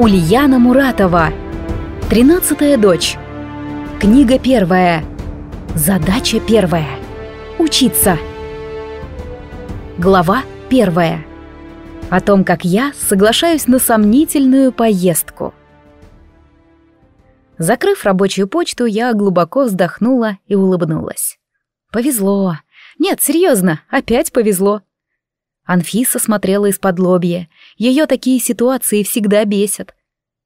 Ульяна Муратова. Тринадцатая дочь. Книга первая. Задача первая. Учиться. Глава первая. О том, как я соглашаюсь на сомнительную поездку. Закрыв рабочую почту, я глубоко вздохнула и улыбнулась. Повезло. Нет, серьезно, опять повезло. Анфиса смотрела из-под лобья. Ее такие ситуации всегда бесят.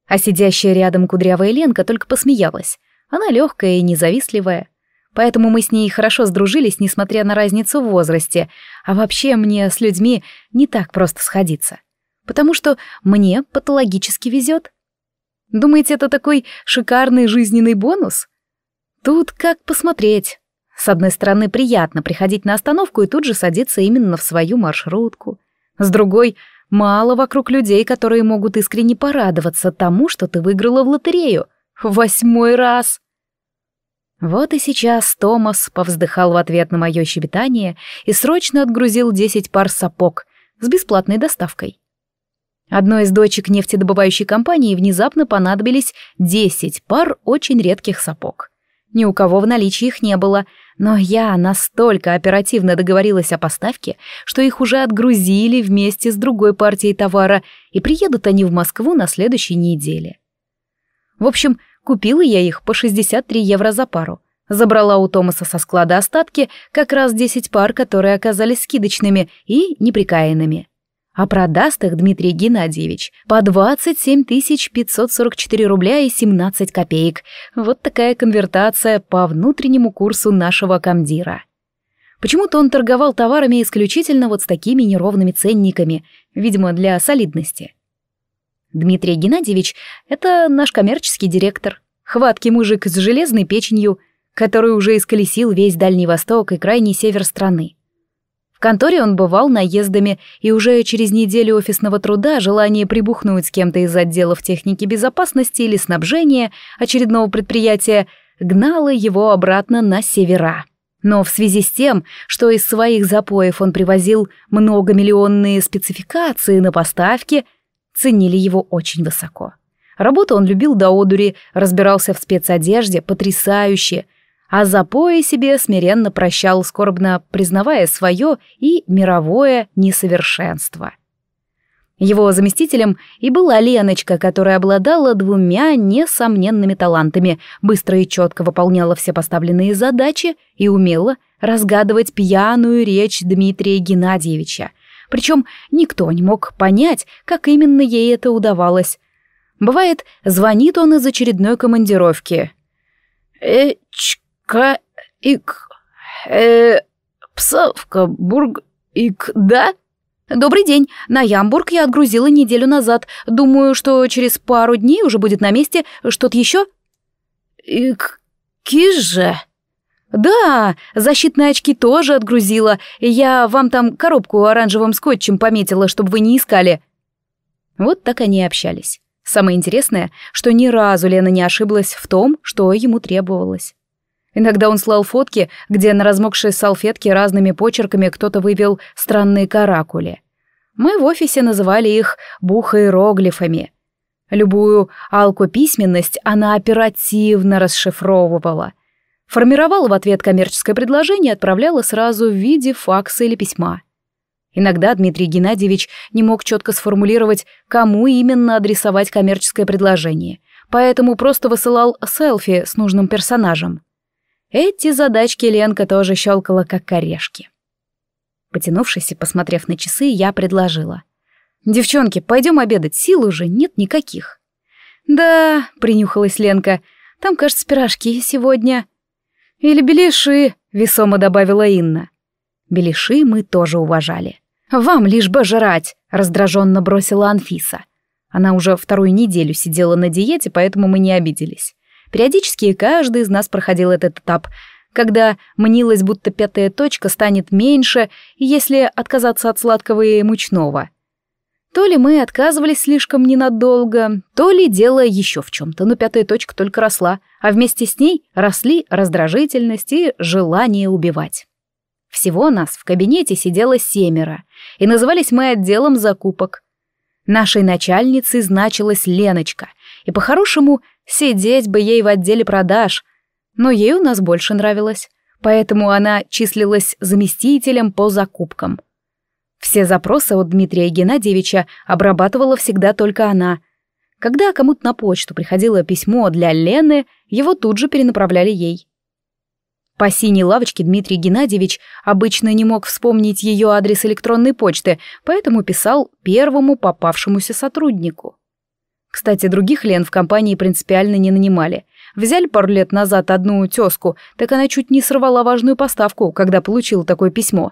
А сидящая рядом кудрявая Ленка только посмеялась. Она легкая и независтливая. Поэтому мы с ней хорошо сдружились, несмотря на разницу в возрасте. А вообще мне с людьми не так просто сходиться. Потому что мне патологически везет. Думаете, это такой шикарный жизненный бонус? Тут как посмотреть. С одной стороны, приятно приходить на остановку и тут же садиться именно в свою маршрутку. С другой, мало вокруг людей, которые могут искренне порадоваться тому, что ты выиграла в лотерею. Восьмой раз! Вот и сейчас Томас повздыхал в ответ на мое щебетание и срочно отгрузил десять пар сапог с бесплатной доставкой. Одной из дочек нефтедобывающей компании внезапно понадобились десять пар очень редких сапог. Ни у кого в наличии их не было — но я настолько оперативно договорилась о поставке, что их уже отгрузили вместе с другой партией товара, и приедут они в Москву на следующей неделе. В общем, купила я их по 63 евро за пару. Забрала у Томаса со склада остатки как раз 10 пар, которые оказались скидочными и неприкаянными а продаст их Дмитрий Геннадьевич по 27 544 рубля и 17 копеек. Вот такая конвертация по внутреннему курсу нашего комдира. Почему-то он торговал товарами исключительно вот с такими неровными ценниками, видимо, для солидности. Дмитрий Геннадьевич — это наш коммерческий директор, хваткий мужик с железной печенью, который уже исколесил весь Дальний Восток и крайний север страны конторе он бывал наездами, и уже через неделю офисного труда желание прибухнуть с кем-то из отделов техники безопасности или снабжения очередного предприятия гнало его обратно на севера. Но в связи с тем, что из своих запоев он привозил многомиллионные спецификации на поставки, ценили его очень высоко. Работу он любил до одури, разбирался в спецодежде потрясающе, а за запоя себе смиренно прощал, скорбно признавая свое и мировое несовершенство. Его заместителем и была Леночка, которая обладала двумя несомненными талантами, быстро и четко выполняла все поставленные задачи и умела разгадывать пьяную речь Дмитрия Геннадьевича. Причем никто не мог понять, как именно ей это удавалось. Бывает, звонит он из очередной командировки. «Э, к ик э псовка бург ик да «Добрый день. На Ямбург я отгрузила неделю назад. Думаю, что через пару дней уже будет на месте. Что-то еще?» «Ик... киже?» «Да, защитные очки тоже отгрузила. Я вам там коробку оранжевым скотчем пометила, чтобы вы не искали». Вот так они и общались. Самое интересное, что ни разу Лена не ошиблась в том, что ему требовалось. Иногда он слал фотки, где на размокшей салфетке разными почерками кто-то вывел странные каракули. Мы в офисе называли их бухаероглифами. Любую письменность она оперативно расшифровывала. Формировала в ответ коммерческое предложение и отправляла сразу в виде факса или письма. Иногда Дмитрий Геннадьевич не мог четко сформулировать, кому именно адресовать коммерческое предложение, поэтому просто высылал селфи с нужным персонажем. Эти задачки Ленка тоже щелкала, как орешки. Потянувшись и посмотрев на часы, я предложила. «Девчонки, пойдем обедать, сил уже нет никаких». «Да», — принюхалась Ленка, — «там, кажется, пирожки сегодня». «Или беляши», — весомо добавила Инна. Беляши мы тоже уважали. «Вам лишь бы жрать», — раздраженно бросила Анфиса. Она уже вторую неделю сидела на диете, поэтому мы не обиделись. Периодически каждый из нас проходил этот этап, когда мнилось, будто пятая точка станет меньше, если отказаться от сладкого и мучного. То ли мы отказывались слишком ненадолго, то ли дело еще в чем-то, но пятая точка только росла, а вместе с ней росли раздражительность и желание убивать. Всего нас в кабинете сидело семеро, и назывались мы отделом закупок. Нашей начальницей значилась Леночка, и по-хорошему Сидеть бы ей в отделе продаж. Но ей у нас больше нравилось, поэтому она числилась заместителем по закупкам. Все запросы от Дмитрия Геннадьевича обрабатывала всегда только она. Когда кому-то на почту приходило письмо для Лены, его тут же перенаправляли ей. По синей лавочке Дмитрий Геннадьевич обычно не мог вспомнить ее адрес электронной почты, поэтому писал первому попавшемуся сотруднику. Кстати, других Лен в компании принципиально не нанимали. Взяли пару лет назад одну тезку, так она чуть не сорвала важную поставку, когда получила такое письмо.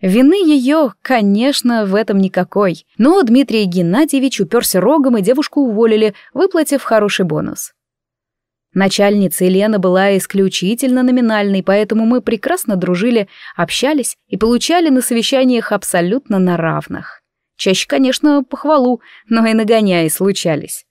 Вины ее, конечно, в этом никакой. Но Дмитрий Геннадьевич уперся рогом, и девушку уволили, выплатив хороший бонус. Начальница Елена была исключительно номинальной, поэтому мы прекрасно дружили, общались и получали на совещаниях абсолютно на равных. Чаще, конечно, похвалу, но и нагоняи случались.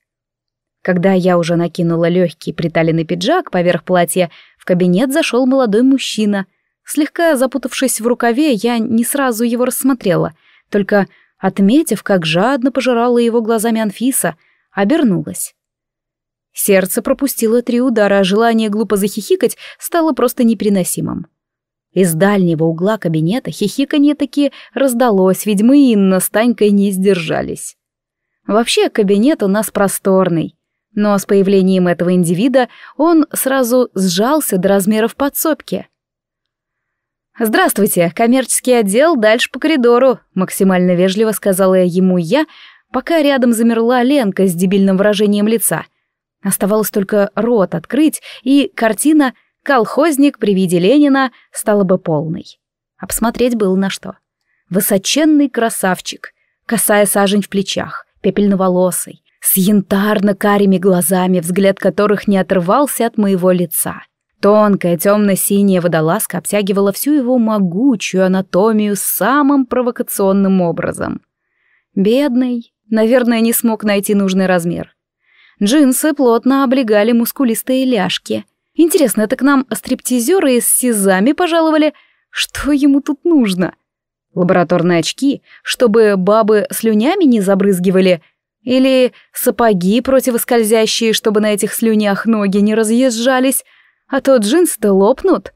Когда я уже накинула легкий приталенный пиджак поверх платья, в кабинет зашел молодой мужчина. Слегка запутавшись в рукаве, я не сразу его рассмотрела, только, отметив, как жадно пожирала его глазами Анфиса, обернулась. Сердце пропустило три удара, а желание глупо захихикать стало просто непереносимым. Из дальнего угла кабинета хихиканье таки раздалось, ведьмы Инна с Танькой не сдержались. Вообще кабинет у нас просторный, но с появлением этого индивида он сразу сжался до размеров подсобки. «Здравствуйте, коммерческий отдел, дальше по коридору», — максимально вежливо сказала я ему я, пока рядом замерла Ленка с дебильным выражением лица. Оставалось только рот открыть, и картина — колхозник при виде Ленина стала бы полной. Обсмотреть было на что. Высоченный красавчик, косая сажень в плечах, пепельноволосый, с янтарно-карими глазами, взгляд которых не отрывался от моего лица. Тонкая темно-синяя водолазка обтягивала всю его могучую анатомию самым провокационным образом. Бедный, наверное, не смог найти нужный размер. Джинсы плотно облегали мускулистые ляжки, Интересно, это к нам стриптизеры с сизами пожаловали? Что ему тут нужно? Лабораторные очки, чтобы бабы слюнями не забрызгивали? Или сапоги противоскользящие, чтобы на этих слюнях ноги не разъезжались? А то джинсы-то лопнут.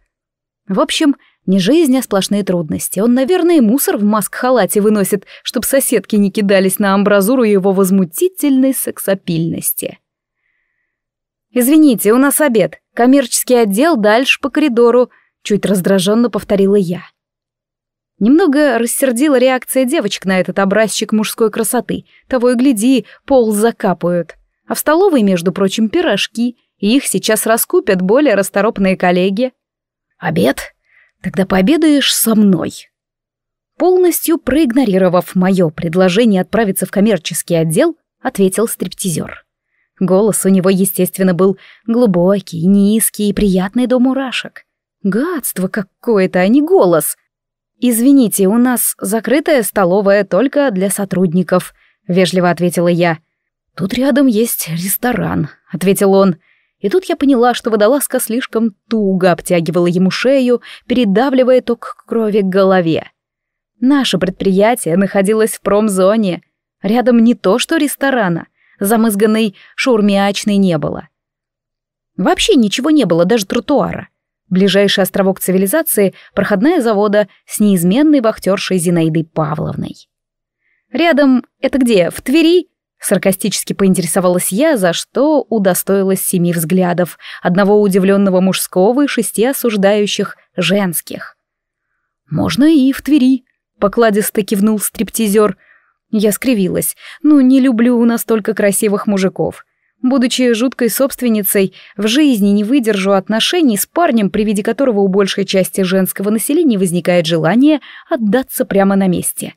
В общем, не жизнь, а сплошные трудности. Он, наверное, мусор в маск-халате выносит, чтобы соседки не кидались на амбразуру его возмутительной сексапильности. «Извините, у нас обед», Коммерческий отдел дальше по коридору, чуть раздраженно повторила я. Немного рассердила реакция девочек на этот образчик мужской красоты. Того и гляди, пол закапают. А в столовой, между прочим, пирожки, и их сейчас раскупят более расторопные коллеги. «Обед? Тогда пообедаешь со мной». Полностью проигнорировав мое предложение отправиться в коммерческий отдел, ответил стриптизер. Голос у него, естественно, был глубокий, низкий и приятный до мурашек. Гадство какое-то, а не голос. «Извините, у нас закрытая столовая только для сотрудников», — вежливо ответила я. «Тут рядом есть ресторан», — ответил он. И тут я поняла, что водолазка слишком туго обтягивала ему шею, передавливая ток крови к голове. Наше предприятие находилось в промзоне. Рядом не то что ресторана — замызганной шаурмячной не было. Вообще ничего не было, даже тротуара. Ближайший островок цивилизации — проходная завода с неизменной вахтершей Зинаидой Павловной. «Рядом это где? В Твери?» — саркастически поинтересовалась я, за что удостоилась семи взглядов, одного удивленного мужского и шести осуждающих женских. «Можно и в Твери», — покладисто кивнул стриптизер, я скривилась. Ну, не люблю у нас только красивых мужиков. Будучи жуткой собственницей, в жизни не выдержу отношений с парнем, при виде которого у большей части женского населения возникает желание отдаться прямо на месте.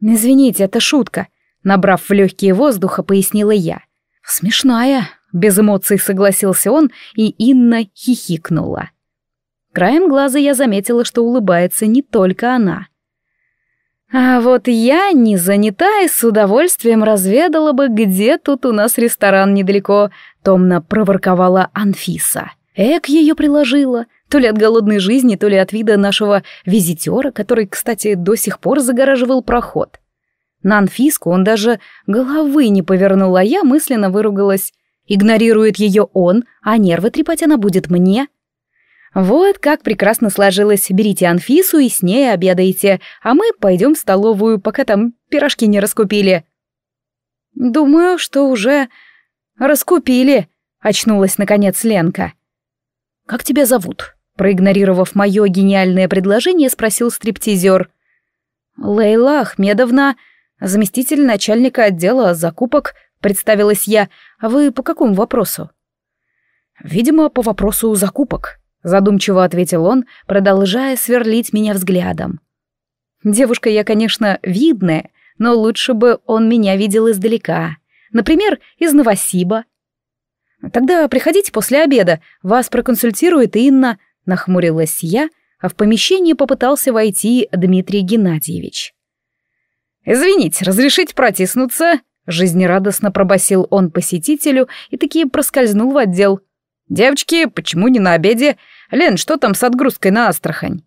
«Извините, это шутка», — набрав в легкие воздуха, пояснила я. «Смешная», — без эмоций согласился он, и Инна хихикнула. Краем глаза я заметила, что улыбается не только она — а вот я, не занятая, с удовольствием разведала бы, где тут у нас ресторан недалеко, томно проворковала Анфиса. Эк ее приложила, то ли от голодной жизни, то ли от вида нашего визитера, который, кстати, до сих пор загораживал проход. На Анфиску он даже головы не повернул, а я мысленно выругалась. Игнорирует ее он, а нервы трепать она будет мне — «Вот как прекрасно сложилось. Берите Анфису и с ней обедайте, а мы пойдем в столовую, пока там пирожки не раскупили». «Думаю, что уже раскупили», — очнулась наконец Ленка. «Как тебя зовут?» — проигнорировав мое гениальное предложение, спросил стриптизер. «Лейла Ахмедовна, заместитель начальника отдела закупок», — представилась я. «А вы по какому вопросу?» «Видимо, по вопросу закупок», задумчиво ответил он, продолжая сверлить меня взглядом. Девушка я, конечно, видная, но лучше бы он меня видел издалека. Например, из Новосиба. Тогда приходите после обеда, вас проконсультирует Инна, нахмурилась я, а в помещение попытался войти Дмитрий Геннадьевич. Извините, разрешить протиснуться? жизнерадостно пробасил он посетителю и таки проскользнул в отдел. «Девочки, почему не на обеде? Лен, что там с отгрузкой на Астрахань?»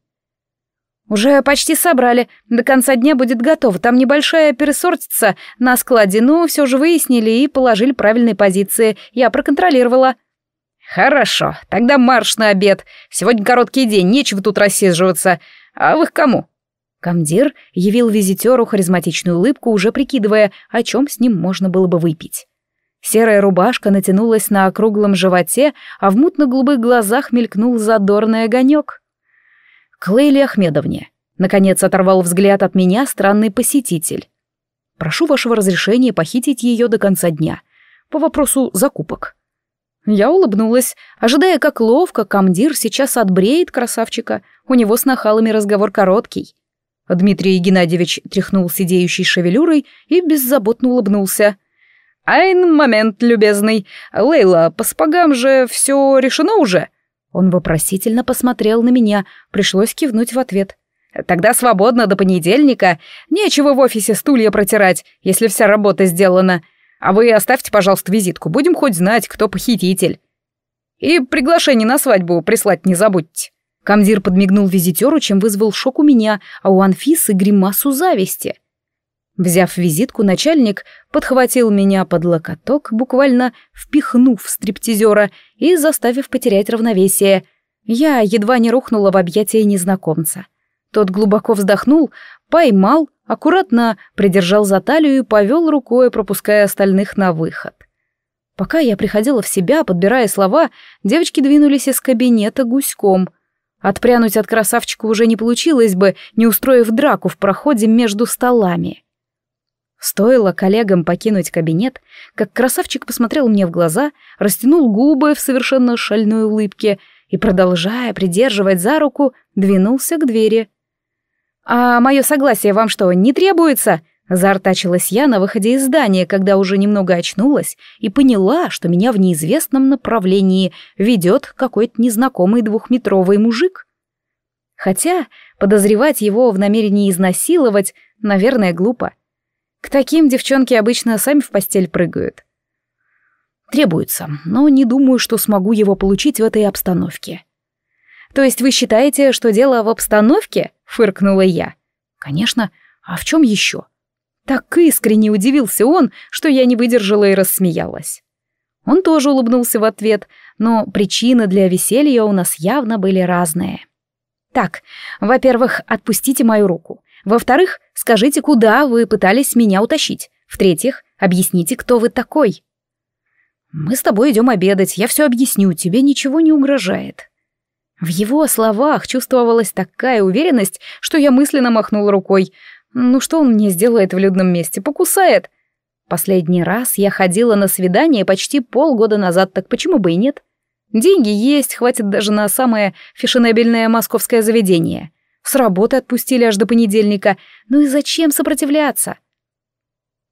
«Уже почти собрали. До конца дня будет готово. Там небольшая пересортица на складе, но ну, все же выяснили и положили правильные позиции. Я проконтролировала». «Хорошо. Тогда марш на обед. Сегодня короткий день, нечего тут рассиживаться. А вы к кому?» Комдир явил визитеру харизматичную улыбку, уже прикидывая, о чем с ним можно было бы выпить. Серая рубашка натянулась на округлом животе, а в мутно-голубых глазах мелькнул задорный огонек. К Ахмедовне. Наконец оторвал взгляд от меня странный посетитель. Прошу вашего разрешения похитить ее до конца дня. По вопросу закупок. Я улыбнулась, ожидая, как ловко комдир сейчас отбреет красавчика. У него с нахалами разговор короткий. Дмитрий Геннадьевич тряхнул сидеющей шевелюрой и беззаботно улыбнулся — «Айн момент, любезный. Лейла, по спагам же все решено уже?» Он вопросительно посмотрел на меня, пришлось кивнуть в ответ. «Тогда свободно до понедельника. Нечего в офисе стулья протирать, если вся работа сделана. А вы оставьте, пожалуйста, визитку, будем хоть знать, кто похититель. И приглашение на свадьбу прислать не забудьте». Комдир подмигнул визитеру, чем вызвал шок у меня, а у Анфисы гримасу зависти. Взяв визитку, начальник подхватил меня под локоток, буквально впихнув стриптизера и заставив потерять равновесие. Я едва не рухнула в объятия незнакомца. Тот глубоко вздохнул, поймал, аккуратно придержал за талию и повел рукой, пропуская остальных на выход. Пока я приходила в себя, подбирая слова, девочки двинулись из кабинета гуськом. Отпрянуть от красавчика уже не получилось бы, не устроив драку в проходе между столами. Стоило коллегам покинуть кабинет, как красавчик посмотрел мне в глаза, растянул губы в совершенно шальной улыбке и, продолжая придерживать за руку, двинулся к двери. «А мое согласие вам что, не требуется?» Заортачилась я на выходе из здания, когда уже немного очнулась и поняла, что меня в неизвестном направлении ведет какой-то незнакомый двухметровый мужик. Хотя подозревать его в намерении изнасиловать, наверное, глупо. К таким девчонки обычно сами в постель прыгают. Требуется, но не думаю, что смогу его получить в этой обстановке. То есть вы считаете, что дело в обстановке? Фыркнула я. Конечно. А в чем еще? Так искренне удивился он, что я не выдержала и рассмеялась. Он тоже улыбнулся в ответ, но причины для веселья у нас явно были разные. Так, во-первых, отпустите мою руку. Во-вторых, скажите, куда вы пытались меня утащить. В-третьих, объясните, кто вы такой. Мы с тобой идем обедать, я все объясню, тебе ничего не угрожает. В его словах чувствовалась такая уверенность, что я мысленно махнул рукой. Ну что он мне сделает в людном месте? Покусает. Последний раз я ходила на свидание почти полгода назад, так почему бы и нет? Деньги есть, хватит даже на самое фешенебельное московское заведение. С работы отпустили аж до понедельника. Ну и зачем сопротивляться?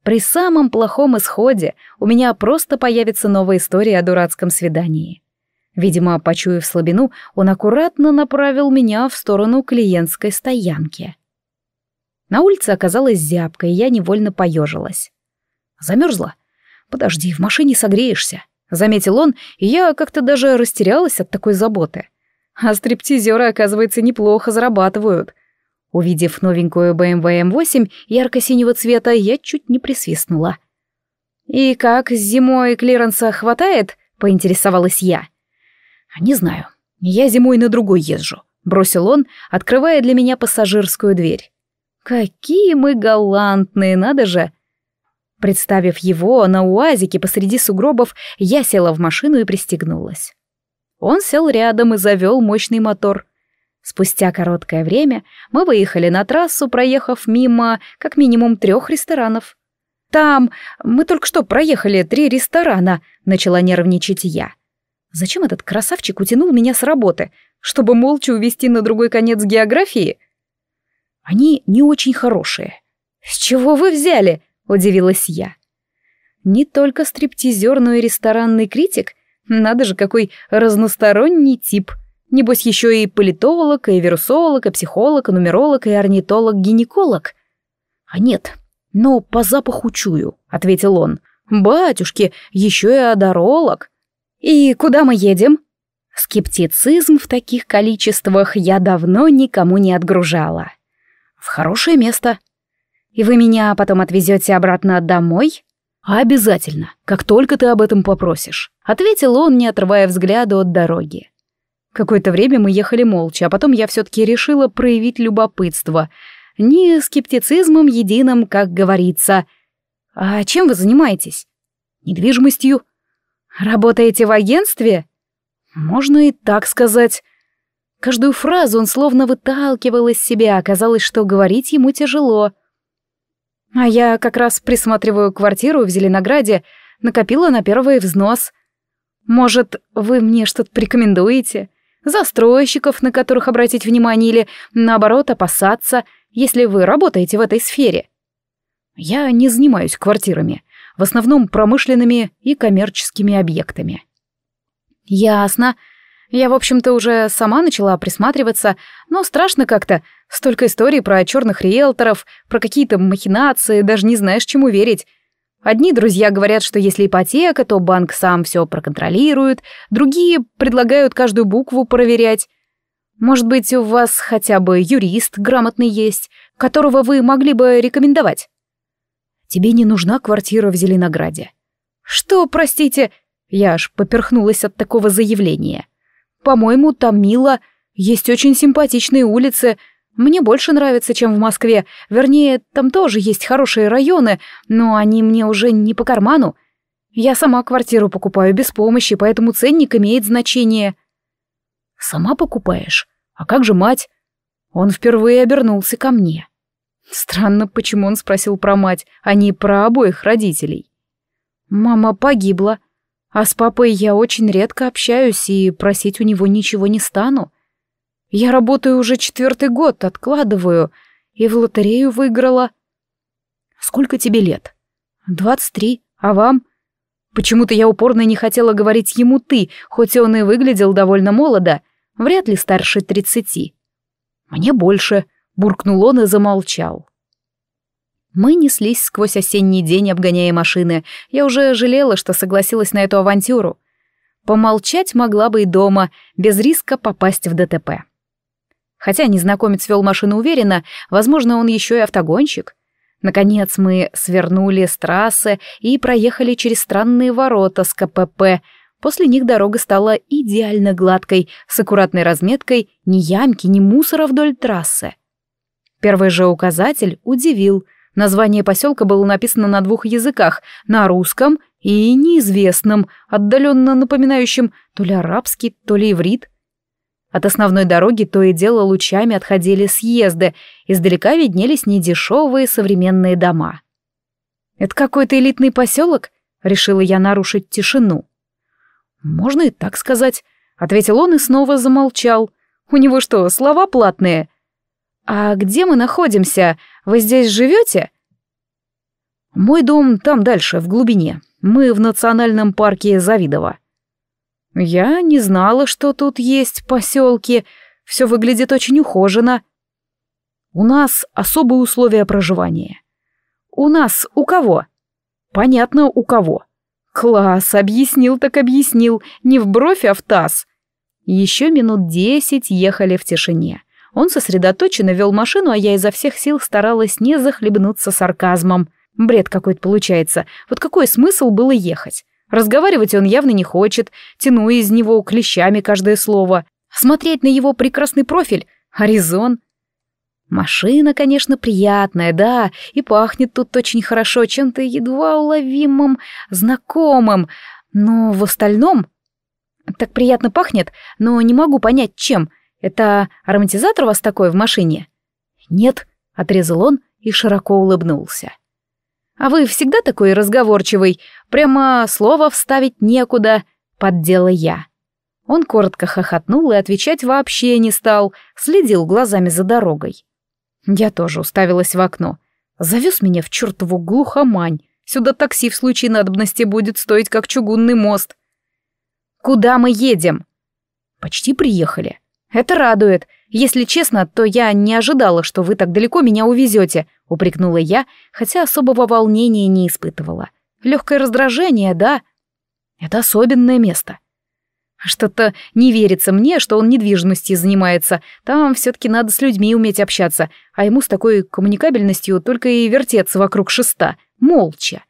При самом плохом исходе у меня просто появится новая история о дурацком свидании. Видимо, почуяв слабину, он аккуратно направил меня в сторону клиентской стоянки. На улице оказалась зябка, и я невольно поежилась. Замерзла? Подожди, в машине согреешься, заметил он, и я как-то даже растерялась от такой заботы. А стриптизеры, оказывается, неплохо зарабатывают. Увидев новенькую BMW M8 ярко-синего цвета, я чуть не присвистнула. «И как, зимой клиренса хватает?» — поинтересовалась я. «Не знаю. Я зимой на другой езжу», — бросил он, открывая для меня пассажирскую дверь. «Какие мы галантные, надо же!» Представив его на уазике посреди сугробов, я села в машину и пристегнулась. Он сел рядом и завел мощный мотор. Спустя короткое время мы выехали на трассу, проехав мимо как минимум трех ресторанов. «Там... Мы только что проехали три ресторана», — начала нервничать я. «Зачем этот красавчик утянул меня с работы? Чтобы молча увести на другой конец географии?» «Они не очень хорошие». «С чего вы взяли?» — удивилась я. Не только стриптизер, но и ресторанный критик надо же, какой разносторонний тип. Небось, еще и политолог, и вирусолог, и психолог, и нумеролог, и орнитолог-гинеколог. А нет, но по запаху чую, — ответил он. Батюшки, еще и одоролог. И куда мы едем? Скептицизм в таких количествах я давно никому не отгружала. В хорошее место. И вы меня потом отвезете обратно домой? «Обязательно, как только ты об этом попросишь», — ответил он, не отрывая взгляда от дороги. Какое-то время мы ехали молча, а потом я все-таки решила проявить любопытство. Не скептицизмом единым, как говорится. «А чем вы занимаетесь?» «Недвижимостью». «Работаете в агентстве?» «Можно и так сказать». Каждую фразу он словно выталкивал из себя, оказалось, что говорить ему тяжело. А я как раз присматриваю квартиру в Зеленограде, накопила на первый взнос. Может, вы мне что-то порекомендуете? Застройщиков, на которых обратить внимание, или, наоборот, опасаться, если вы работаете в этой сфере? Я не занимаюсь квартирами, в основном промышленными и коммерческими объектами. Ясно. Я, в общем-то, уже сама начала присматриваться, но страшно как-то. Столько историй про черных риэлторов, про какие-то махинации, даже не знаешь, чему верить. Одни друзья говорят, что если ипотека, то банк сам все проконтролирует, другие предлагают каждую букву проверять. Может быть, у вас хотя бы юрист грамотный есть, которого вы могли бы рекомендовать? Тебе не нужна квартира в Зеленограде. Что, простите? Я аж поперхнулась от такого заявления. По-моему, там мило, есть очень симпатичные улицы. Мне больше нравится, чем в Москве. Вернее, там тоже есть хорошие районы, но они мне уже не по карману. Я сама квартиру покупаю без помощи, поэтому ценник имеет значение. Сама покупаешь? А как же мать? Он впервые обернулся ко мне. Странно, почему он спросил про мать, а не про обоих родителей. Мама погибла, а с папой я очень редко общаюсь и просить у него ничего не стану. Я работаю уже четвертый год, откладываю, и в лотерею выиграла. Сколько тебе лет? Двадцать три. А вам? Почему-то я упорно не хотела говорить ему «ты», хоть он и выглядел довольно молодо, вряд ли старше тридцати. Мне больше, буркнул он и замолчал. Мы неслись сквозь осенний день, обгоняя машины. Я уже жалела, что согласилась на эту авантюру. Помолчать могла бы и дома, без риска попасть в ДТП. Хотя незнакомец вел машину уверенно, возможно, он еще и автогонщик. Наконец мы свернули с трассы и проехали через странные ворота с КПП. После них дорога стала идеально гладкой, с аккуратной разметкой, ни ямки, ни мусора вдоль трассы. Первый же указатель удивил — Название поселка было написано на двух языках, на русском и неизвестном, отдаленно напоминающем то ли арабский, то ли иврит. От основной дороги то и дело лучами отходили съезды, издалека виднелись недешевые современные дома. «Это какой-то элитный поселок?» — решила я нарушить тишину. «Можно и так сказать», — ответил он и снова замолчал. «У него что, слова платные?» «А где мы находимся? Вы здесь живете?» «Мой дом там дальше, в глубине. Мы в национальном парке Завидово». «Я не знала, что тут есть поселки. Все выглядит очень ухоженно. У нас особые условия проживания». «У нас у кого?» «Понятно, у кого». «Класс, объяснил так объяснил, не в бровь, а в таз». Еще минут десять ехали в тишине. Он сосредоточенно вел машину, а я изо всех сил старалась не захлебнуться сарказмом. Бред какой-то получается. Вот какой смысл было ехать? Разговаривать он явно не хочет, тяну из него клещами каждое слово. Смотреть на его прекрасный профиль — Аризон. Машина, конечно, приятная, да, и пахнет тут очень хорошо чем-то едва уловимым, знакомым, но в остальном... Так приятно пахнет, но не могу понять, чем — это ароматизатор у вас такой в машине? Нет, отрезал он и широко улыбнулся. А вы всегда такой разговорчивый, прямо слово вставить некуда, поддела я. Он коротко хохотнул и отвечать вообще не стал, следил глазами за дорогой. Я тоже уставилась в окно. Завез меня в чертову глухомань. Сюда такси в случае надобности будет стоить как чугунный мост. «Куда мы едем?» «Почти приехали. «Это радует. Если честно, то я не ожидала, что вы так далеко меня увезете», — упрекнула я, хотя особого волнения не испытывала. Легкое раздражение, да? Это особенное место. А что-то не верится мне, что он недвижимостью занимается. Там все-таки надо с людьми уметь общаться, а ему с такой коммуникабельностью только и вертеться вокруг шеста, молча.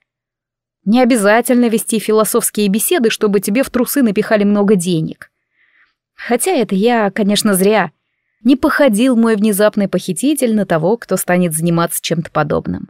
Не обязательно вести философские беседы, чтобы тебе в трусы напихали много денег. Хотя это я, конечно, зря. Не походил мой внезапный похититель на того, кто станет заниматься чем-то подобным.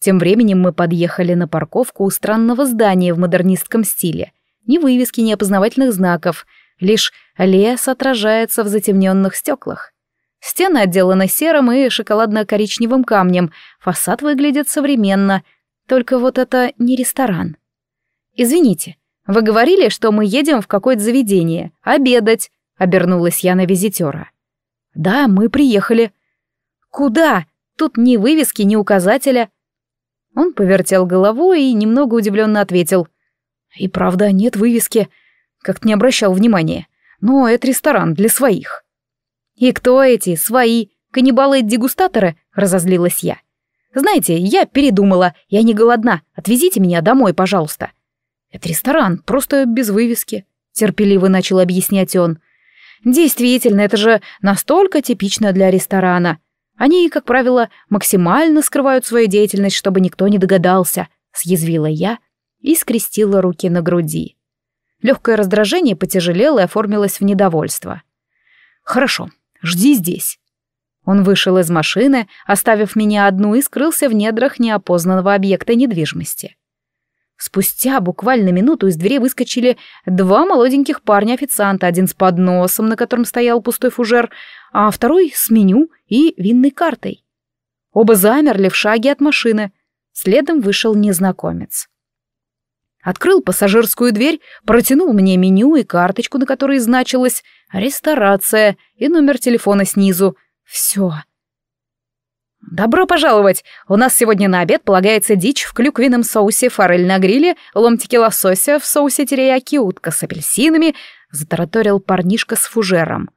Тем временем мы подъехали на парковку у странного здания в модернистском стиле. Ни вывески, ни опознавательных знаков, лишь лес отражается в затемненных стеклах. Стены отделаны серым и шоколадно-коричневым камнем, фасад выглядит современно, только вот это не ресторан. Извините, вы говорили, что мы едем в какое-то заведение, обедать», — обернулась я на визитера. «Да, мы приехали». «Куда? Тут ни вывески, ни указателя». Он повертел головой и немного удивленно ответил. «И правда, нет вывески. Как-то не обращал внимания. Но это ресторан для своих». «И кто эти свои? Каннибалы-дегустаторы?» — разозлилась я. «Знаете, я передумала. Я не голодна. Отвезите меня домой, пожалуйста». «Это ресторан, просто без вывески», — терпеливо начал объяснять он. «Действительно, это же настолько типично для ресторана. Они, как правило, максимально скрывают свою деятельность, чтобы никто не догадался», — съязвила я и скрестила руки на груди. Легкое раздражение потяжелело и оформилось в недовольство. «Хорошо, жди здесь». Он вышел из машины, оставив меня одну и скрылся в недрах неопознанного объекта недвижимости. Спустя буквально минуту из двери выскочили два молоденьких парня-официанта, один с подносом, на котором стоял пустой фужер, а второй с меню и винной картой. Оба замерли в шаге от машины. Следом вышел незнакомец. Открыл пассажирскую дверь, протянул мне меню и карточку, на которой значилась «Ресторация» и номер телефона снизу. Все, «Добро пожаловать! У нас сегодня на обед полагается дичь в клюквенном соусе, форель на гриле, ломтики лосося в соусе терияки, утка с апельсинами», — затараторил парнишка с фужером.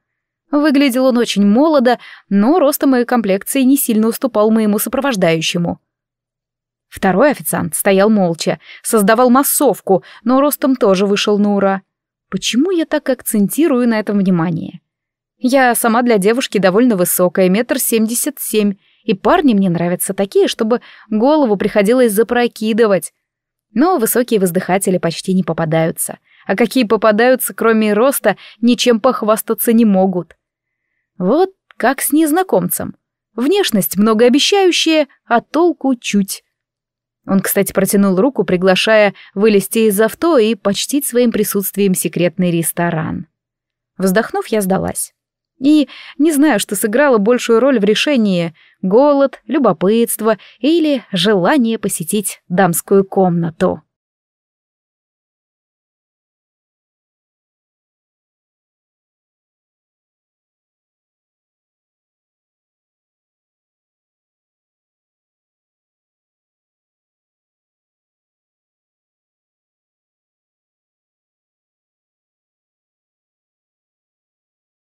Выглядел он очень молодо, но ростом и комплекцией не сильно уступал моему сопровождающему. Второй официант стоял молча, создавал массовку, но ростом тоже вышел на ура. Почему я так акцентирую на этом внимание? Я сама для девушки довольно высокая, метр семьдесят семь, и парни мне нравятся такие, чтобы голову приходилось запрокидывать. Но высокие воздыхатели почти не попадаются. А какие попадаются, кроме роста, ничем похвастаться не могут. Вот как с незнакомцем. Внешность многообещающая, а толку чуть. Он, кстати, протянул руку, приглашая вылезти из авто и почтить своим присутствием секретный ресторан. Вздохнув, я сдалась. И не знаю, что сыграло большую роль в решении — голод, любопытство или желание посетить дамскую комнату.